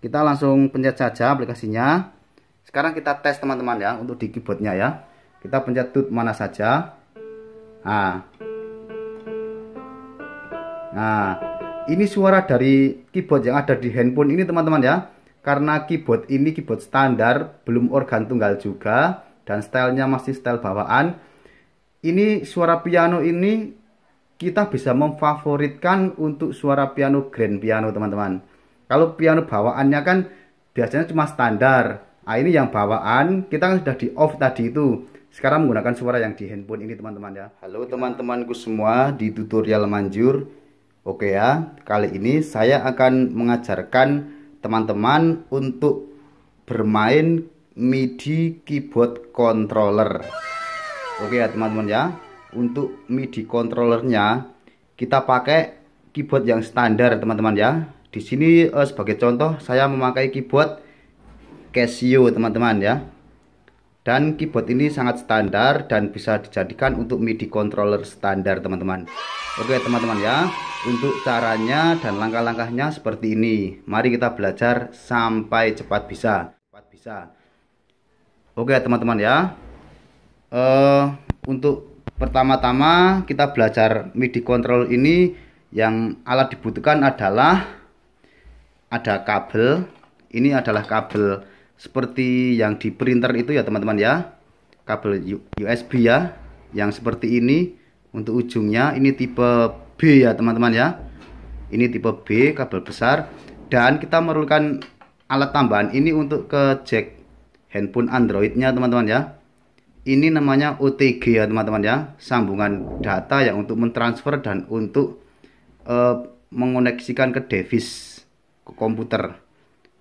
Kita langsung pencet saja aplikasinya. Sekarang kita tes teman-teman ya untuk di keyboardnya ya. Kita pencet tut mana saja. Nah. Nah, ini suara dari keyboard yang ada di handphone ini teman-teman ya. Karena keyboard ini keyboard standar, belum organ tunggal juga dan stylenya masih style bawaan. Ini suara piano ini kita bisa memfavoritkan untuk suara piano grand piano teman-teman kalau piano bawaannya kan biasanya cuma standar. Nah, ini yang bawaan kita kan sudah di off tadi itu. Sekarang menggunakan suara yang di handphone ini teman-teman ya. Halo teman-temanku semua di tutorial manjur. Oke ya, kali ini saya akan mengajarkan teman-teman untuk bermain MIDI keyboard controller. Oke ya teman-teman ya. Untuk MIDI controllernya kita pakai keyboard yang standar teman-teman ya di sini eh, sebagai contoh saya memakai keyboard Casio teman-teman ya. Dan keyboard ini sangat standar dan bisa dijadikan untuk MIDI controller standar teman-teman. Oke teman-teman ya, untuk caranya dan langkah-langkahnya seperti ini. Mari kita belajar sampai cepat bisa. Cepat bisa. Oke teman-teman ya. Uh, untuk pertama-tama kita belajar MIDI controller ini yang alat dibutuhkan adalah ada kabel ini adalah kabel seperti yang di printer itu ya teman-teman ya kabel USB ya yang seperti ini untuk ujungnya ini tipe B ya teman-teman ya ini tipe B kabel besar dan kita merulkan alat tambahan ini untuk ke jack handphone Androidnya teman-teman ya ini namanya OTG ya teman-teman ya sambungan data yang untuk mentransfer dan untuk uh, mengoneksikan ke device komputer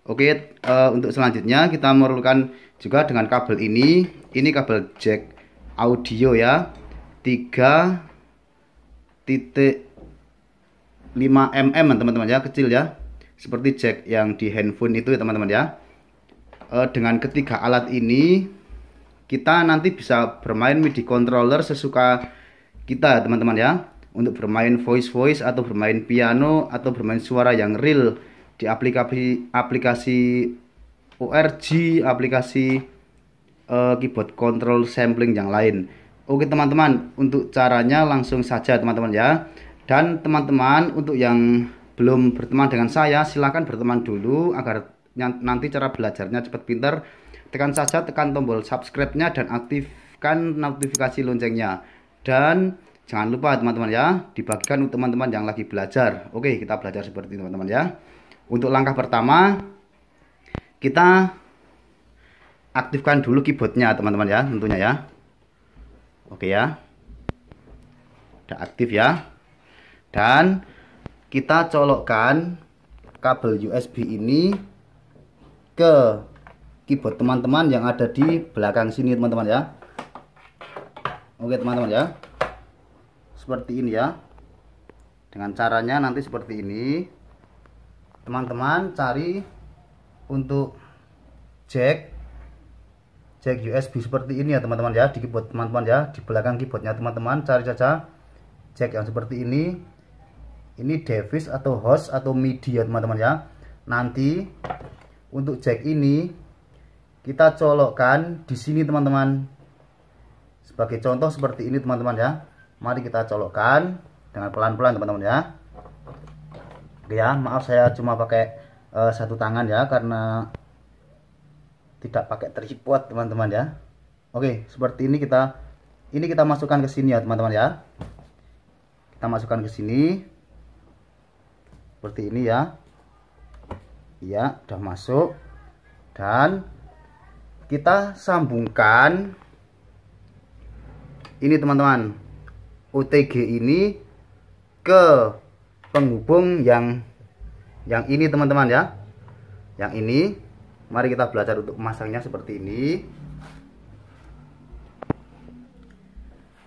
Oke uh, untuk selanjutnya kita memerlukan juga dengan kabel ini ini kabel jack audio ya 3.5 mm teman-teman ya kecil ya seperti jack yang di handphone itu ya teman-teman ya uh, dengan ketiga alat ini kita nanti bisa bermain MIDI controller sesuka kita ya, teman-teman ya untuk bermain voice voice atau bermain piano atau bermain suara yang real di aplikasi aplikasi ORG, aplikasi uh, keyboard control sampling yang lain. Oke teman-teman, untuk caranya langsung saja teman-teman ya. Dan teman-teman untuk yang belum berteman dengan saya, silahkan berteman dulu agar nanti cara belajarnya cepat pinter. Tekan saja tekan tombol subscribe-nya dan aktifkan notifikasi loncengnya. Dan jangan lupa teman-teman ya, dibagikan untuk teman-teman yang lagi belajar. Oke, kita belajar seperti teman-teman ya. Untuk langkah pertama, kita aktifkan dulu keyboardnya teman-teman ya, tentunya ya. Oke ya. Udah aktif ya. Dan kita colokkan kabel USB ini ke keyboard teman-teman yang ada di belakang sini teman-teman ya. Oke teman-teman ya. Seperti ini ya. Dengan caranya nanti seperti ini teman-teman cari untuk jack jack USB seperti ini ya teman-teman ya di keyboard teman-teman ya di belakang keyboardnya teman-teman cari saja jack yang seperti ini ini device atau host atau media ya, teman-teman ya nanti untuk jack ini kita colokkan di sini teman-teman sebagai contoh seperti ini teman-teman ya mari kita colokkan dengan pelan-pelan teman-teman ya ya maaf saya cuma pakai uh, satu tangan ya karena tidak pakai tripod teman-teman ya oke seperti ini kita ini kita masukkan ke sini ya teman-teman ya kita masukkan ke sini seperti ini ya ya udah masuk dan kita sambungkan ini teman-teman OTG ini ke penghubung yang yang ini teman-teman ya yang ini mari kita belajar untuk memasangnya seperti ini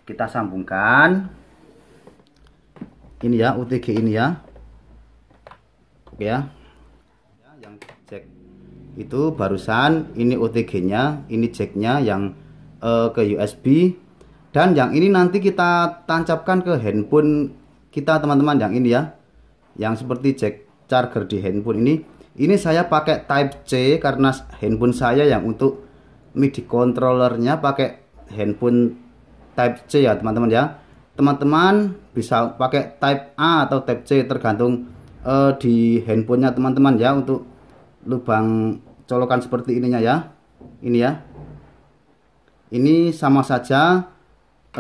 kita sambungkan ini ya UTG ini ya oke ya yang cek itu barusan ini OTG nya ini nya yang uh, ke USB dan yang ini nanti kita tancapkan ke handphone kita teman-teman yang ini ya yang seperti jack charger di handphone ini ini saya pakai type C karena handphone saya yang untuk MIDI controllernya pakai handphone type C ya teman-teman ya teman-teman bisa pakai type A atau type C tergantung uh, di handphonenya teman-teman ya untuk lubang colokan seperti ininya ya ini ya ini sama saja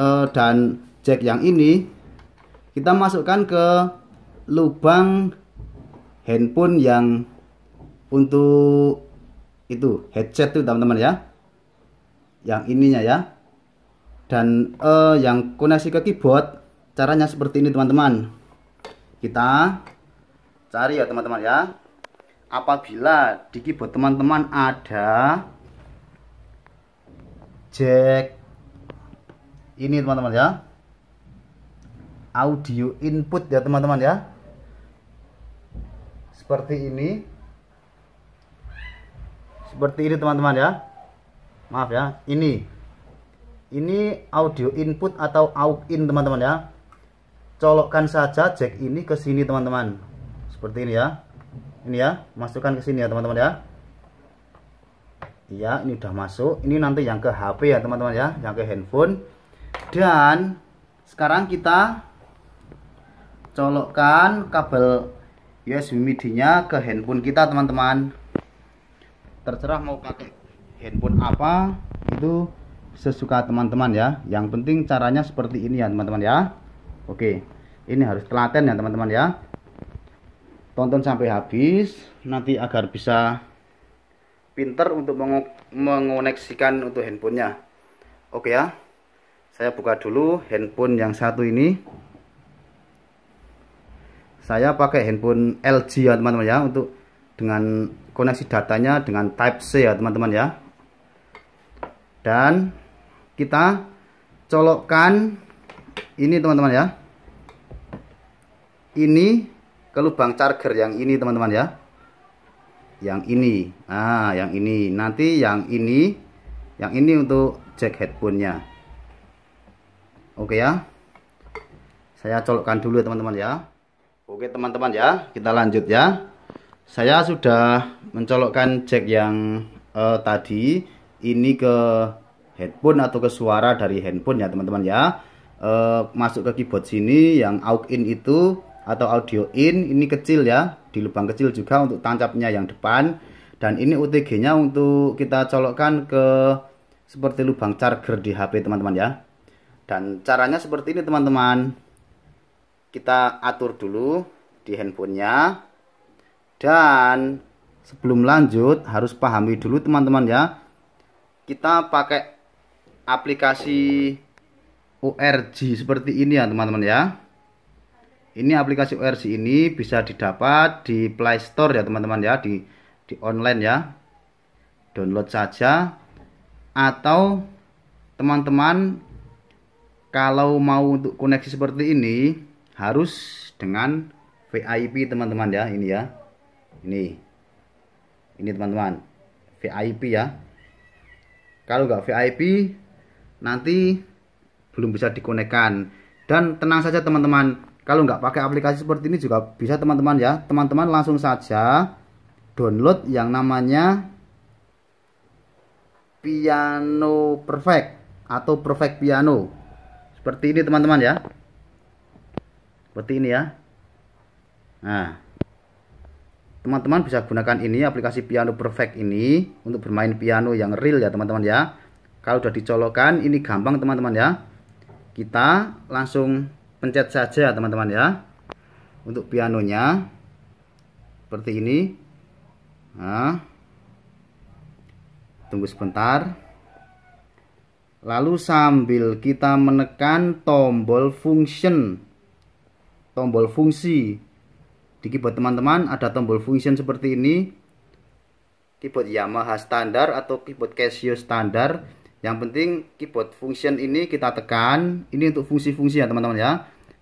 uh, dan jack yang ini kita masukkan ke lubang handphone yang untuk itu headset tuh teman-teman ya yang ininya ya dan eh, yang koneksi ke keyboard caranya seperti ini teman-teman kita cari ya teman-teman ya apabila di keyboard teman-teman ada jack ini teman-teman ya audio input ya teman-teman ya seperti ini seperti ini teman-teman ya maaf ya ini ini audio input atau out in teman-teman ya colokkan saja jack ini ke sini teman-teman seperti ini ya ini ya masukkan ke sini ya teman-teman ya Iya, ini udah masuk. Ini nanti yang ke HP ya, teman-teman ya, yang ke handphone. Dan sekarang kita colokkan kabel USB MIDI-nya ke handphone kita teman-teman terserah mau pakai handphone apa itu sesuka teman-teman ya yang penting caranya seperti ini ya teman-teman ya oke ini harus telaten ya teman-teman ya tonton sampai habis nanti agar bisa pinter untuk mengoneksikan untuk handphonenya oke ya saya buka dulu handphone yang satu ini saya pakai handphone LG ya teman-teman ya untuk dengan koneksi datanya dengan type C ya teman-teman ya dan kita colokkan ini teman-teman ya ini ke lubang charger yang ini teman-teman ya yang ini nah yang ini nanti yang ini yang ini untuk jack headphone-nya oke ya saya colokkan dulu ya, teman-teman ya Oke teman-teman ya, kita lanjut ya. Saya sudah mencolokkan jack yang uh, tadi ini ke headphone atau ke suara dari handphone ya teman-teman ya. Uh, masuk ke keyboard sini yang out in itu atau audio in ini kecil ya, di lubang kecil juga untuk tancapnya yang depan. Dan ini UTG-nya untuk kita colokkan ke seperti lubang charger di HP teman-teman ya. Dan caranya seperti ini teman-teman kita atur dulu di handphonenya dan sebelum lanjut harus pahami dulu teman-teman ya kita pakai aplikasi ORG seperti ini ya teman-teman ya ini aplikasi ORG ini bisa didapat di Play Store ya teman-teman ya di di online ya download saja atau teman-teman kalau mau untuk koneksi seperti ini harus dengan VIP teman-teman ya ini ya ini ini teman-teman VIP ya kalau nggak VIP nanti belum bisa dikonekkan dan tenang saja teman-teman kalau nggak pakai aplikasi seperti ini juga bisa teman-teman ya teman-teman langsung saja download yang namanya piano perfect atau perfect piano seperti ini teman-teman ya seperti ini ya nah teman-teman bisa gunakan ini aplikasi piano perfect ini untuk bermain piano yang real ya teman-teman ya kalau sudah dicolokkan ini gampang teman-teman ya kita langsung pencet saja teman-teman ya untuk pianonya seperti ini nah tunggu sebentar lalu sambil kita menekan tombol function tombol fungsi. Di keyboard teman-teman ada tombol function seperti ini. Keyboard Yamaha standar atau keyboard Casio standar. Yang penting keyboard function ini kita tekan. Ini untuk fungsi-fungsi ya teman-teman ya.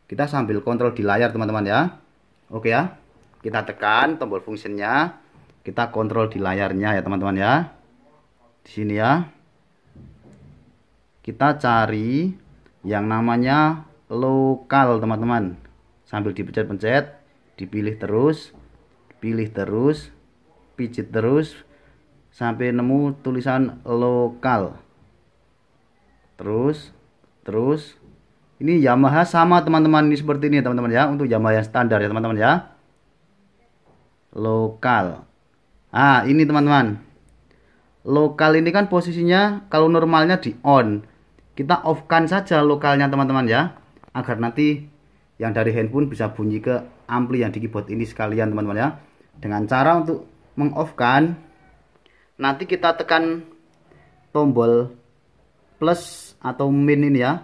Kita sambil kontrol di layar teman-teman ya. Oke ya. Kita tekan tombol fungsinya. Kita kontrol di layarnya ya teman-teman ya. Di sini ya kita cari yang namanya lokal teman-teman sambil dipencet-pencet dipilih terus pilih terus pijit terus sampai nemu tulisan lokal terus terus ini Yamaha sama teman-teman ini seperti ini teman-teman ya untuk Yamaha yang standar ya teman-teman ya lokal ah ini teman-teman lokal ini kan posisinya kalau normalnya di on kita off kan saja lokalnya teman-teman ya agar nanti yang dari handphone bisa bunyi ke ampli yang di keyboard ini sekalian teman-teman ya dengan cara untuk meng-off kan nanti kita tekan tombol plus atau min ini ya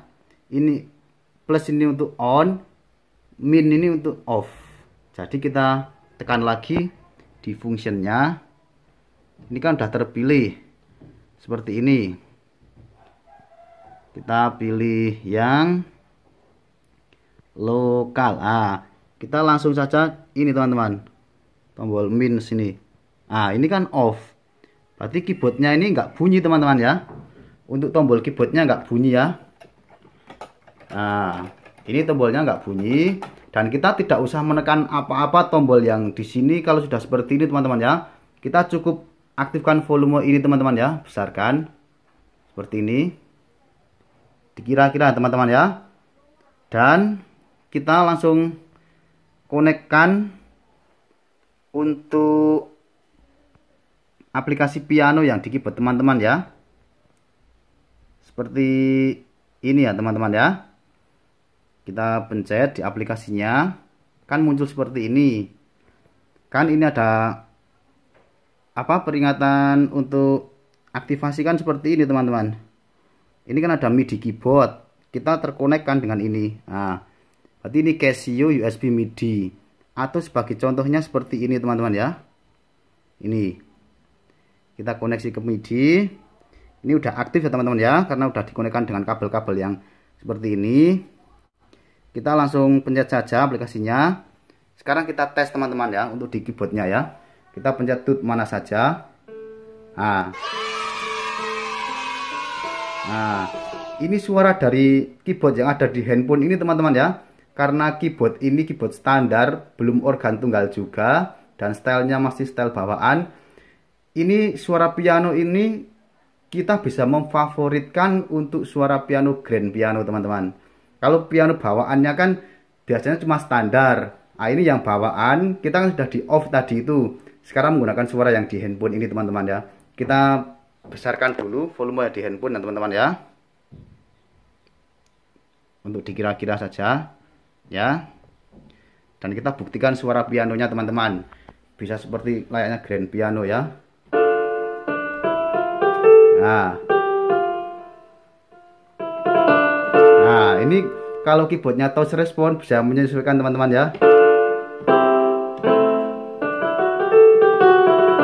ini plus ini untuk on min ini untuk off jadi kita tekan lagi di functionnya ini kan sudah terpilih seperti ini kita pilih yang lokal. Ah, kita langsung saja ini teman-teman. Tombol min sini. Ah, ini kan off. Berarti keyboardnya ini nggak bunyi teman-teman ya. Untuk tombol keyboardnya nggak bunyi ya. Nah, ini tombolnya nggak bunyi dan kita tidak usah menekan apa-apa tombol yang di sini kalau sudah seperti ini teman-teman ya. Kita cukup aktifkan volume ini teman-teman ya, besarkan seperti ini. Dikira-kira teman-teman ya. Dan kita langsung konekkan untuk aplikasi piano yang di keyboard teman-teman ya seperti ini ya teman-teman ya kita pencet di aplikasinya kan muncul seperti ini kan ini ada apa peringatan untuk aktivasikan seperti ini teman-teman ini kan ada midi keyboard kita terkonekkan dengan ini nah Berarti ini Casio USB MIDI atau sebagai contohnya seperti ini teman-teman ya. Ini kita koneksi ke MIDI. Ini udah aktif ya teman-teman ya karena udah dikonekkan dengan kabel-kabel yang seperti ini. Kita langsung pencet saja aplikasinya. Sekarang kita tes teman-teman ya untuk di keyboardnya ya. Kita pencet tut mana saja. Nah. Nah, ini suara dari keyboard yang ada di handphone ini teman-teman ya. Karena keyboard ini keyboard standar, belum organ tunggal juga, dan stylenya masih style bawaan. Ini suara piano ini kita bisa memfavoritkan untuk suara piano grand piano teman-teman. Kalau piano bawaannya kan biasanya cuma standar. Nah, ini yang bawaan kita kan sudah di off tadi itu. Sekarang menggunakan suara yang di handphone ini teman-teman ya. Kita besarkan dulu volume di handphone teman-teman ya. Untuk dikira-kira saja ya dan kita buktikan suara pianonya teman-teman bisa seperti layaknya grand piano ya nah nah ini kalau keyboardnya touch respon bisa menyesuaikan teman-teman ya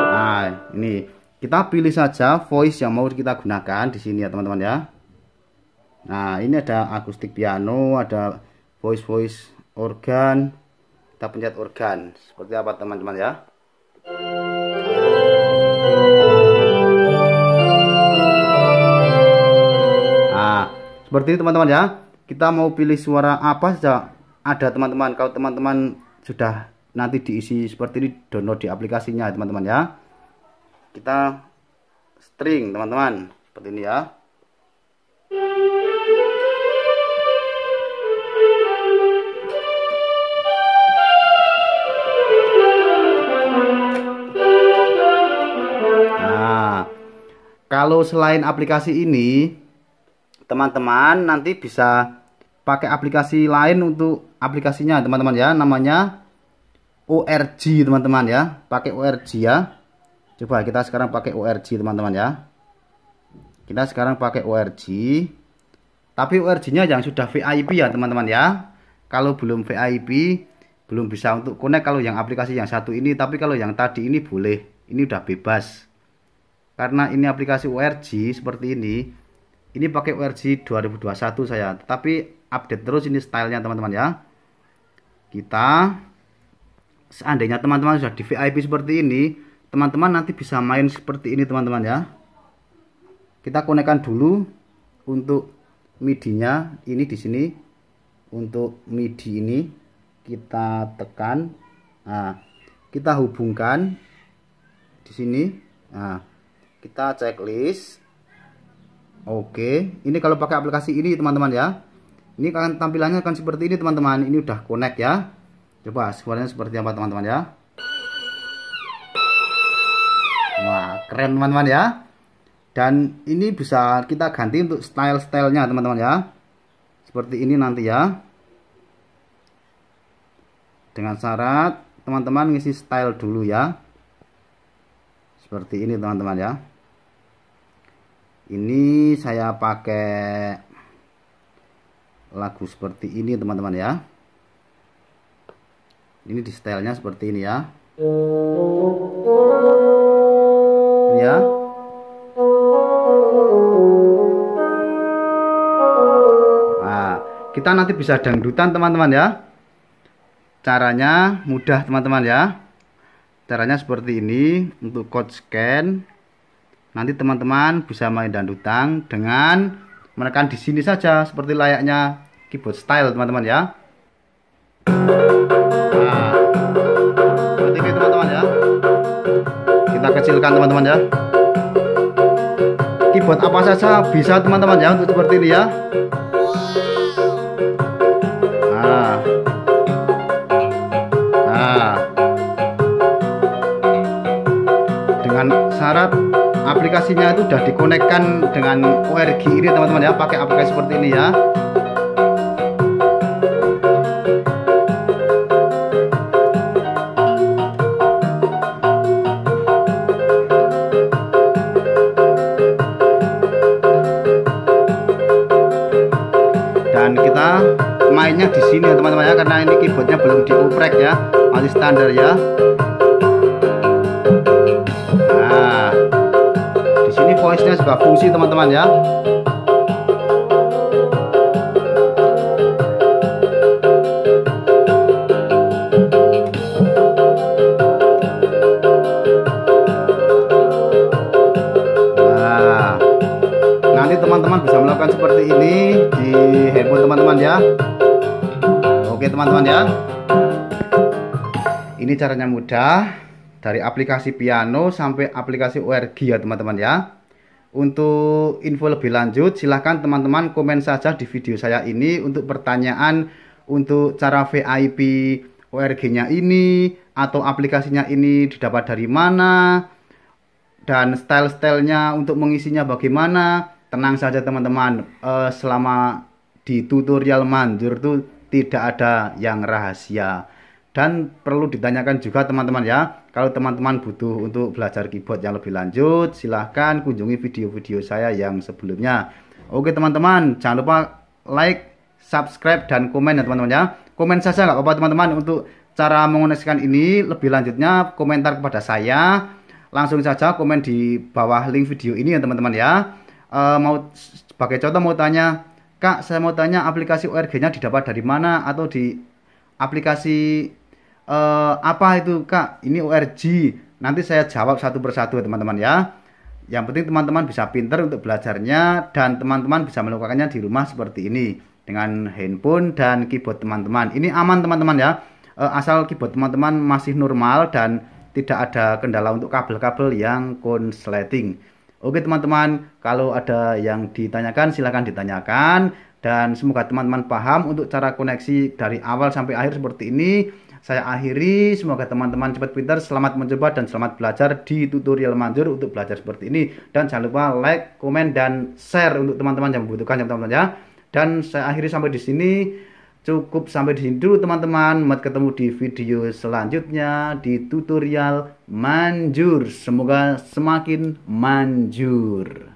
nah ini kita pilih saja voice yang mau kita gunakan di sini ya teman-teman ya nah ini ada akustik piano ada voice voice organ kita pencet organ seperti apa teman-teman ya nah seperti ini teman-teman ya kita mau pilih suara apa saja ada teman-teman kalau teman-teman sudah nanti diisi seperti ini download di aplikasinya teman-teman ya kita string teman-teman seperti ini ya Kalau selain aplikasi ini, teman-teman nanti bisa pakai aplikasi lain untuk aplikasinya, teman-teman ya. Namanya ORG, teman-teman ya. Pakai ORG ya. Coba kita sekarang pakai ORG, teman-teman ya. Kita sekarang pakai ORG. Tapi ORG-nya yang sudah VIP ya, teman-teman ya. Kalau belum VIP, belum bisa untuk connect kalau yang aplikasi yang satu ini, tapi kalau yang tadi ini boleh. Ini udah bebas karena ini aplikasi URG seperti ini ini pakai URG 2021 saya tetapi update terus ini stylenya teman-teman ya kita seandainya teman-teman sudah di VIP seperti ini teman-teman nanti bisa main seperti ini teman-teman ya kita konekkan dulu untuk midinya ini di sini untuk midi ini kita tekan nah, kita hubungkan di sini nah kita checklist Oke ini kalau pakai aplikasi ini teman-teman ya ini akan tampilannya akan seperti ini teman-teman ini udah connect ya coba suaranya seperti apa teman-teman ya wah keren teman-teman ya dan ini bisa kita ganti untuk style-stylenya teman-teman ya seperti ini nanti ya dengan syarat teman-teman ngisi style dulu ya seperti ini teman-teman ya ini saya pakai lagu seperti ini teman-teman ya ini di stylenya seperti ini ya ya nah, kita nanti bisa dangdutan teman-teman ya caranya mudah teman-teman ya caranya seperti ini untuk code scan Nanti teman-teman bisa main dangdutan dengan menekan di sini saja seperti layaknya keyboard style teman-teman ya. Nah, teman-teman ya. Kita kecilkan teman-teman ya. Keyboard apa saja bisa teman-teman ya untuk seperti ini ya. Nah. Nah. Dengan syarat aplikasinya itu sudah dikonekkan dengan ORG ini teman-teman ya pakai aplikasi seperti ini ya dan kita mainnya di sini ya teman-teman ya karena ini keyboardnya belum dioprek ya masih standar ya memang isinya juga fungsi teman-teman ya nah nanti teman-teman bisa melakukan seperti ini di handphone teman-teman ya oke teman-teman ya ini caranya mudah dari aplikasi piano sampai aplikasi ORG ya teman-teman ya untuk info lebih lanjut, silahkan teman-teman komen saja di video saya ini untuk pertanyaan untuk cara VIP ORG-nya ini atau aplikasinya ini didapat dari mana dan style-stylenya untuk mengisinya bagaimana. Tenang saja teman-teman, uh, selama di tutorial manjur itu tidak ada yang rahasia dan perlu ditanyakan juga teman-teman ya kalau teman-teman butuh untuk belajar keyboard yang lebih lanjut, silahkan kunjungi video-video saya yang sebelumnya. Oke teman-teman, jangan lupa like, subscribe, dan komen ya teman-teman ya. Komen saja nggak apa-apa teman-teman untuk cara mengoneksikan ini. Lebih lanjutnya komentar kepada saya. Langsung saja komen di bawah link video ini ya teman-teman ya. E, mau sebagai contoh mau tanya, Kak saya mau tanya aplikasi ORG-nya didapat dari mana atau di aplikasi e, apa itu kak ini URG nanti saya jawab satu persatu teman-teman ya yang penting teman-teman bisa pinter untuk belajarnya dan teman-teman bisa melakukannya di rumah seperti ini dengan handphone dan keyboard teman-teman ini aman teman-teman ya e, asal keyboard teman-teman masih normal dan tidak ada kendala untuk kabel-kabel yang konsleting Oke teman-teman, kalau ada yang ditanyakan silahkan ditanyakan dan semoga teman-teman paham untuk cara koneksi dari awal sampai akhir seperti ini saya akhiri, semoga teman-teman cepat pintar, selamat mencoba dan selamat belajar di tutorial manjur untuk belajar seperti ini. Dan jangan lupa like, komen, dan share untuk teman-teman yang membutuhkan teman-teman ya. Dan saya akhiri sampai di sini. Cukup sampai di sini dulu teman-teman. Mat ketemu di video selanjutnya di tutorial manjur. Semoga semakin manjur.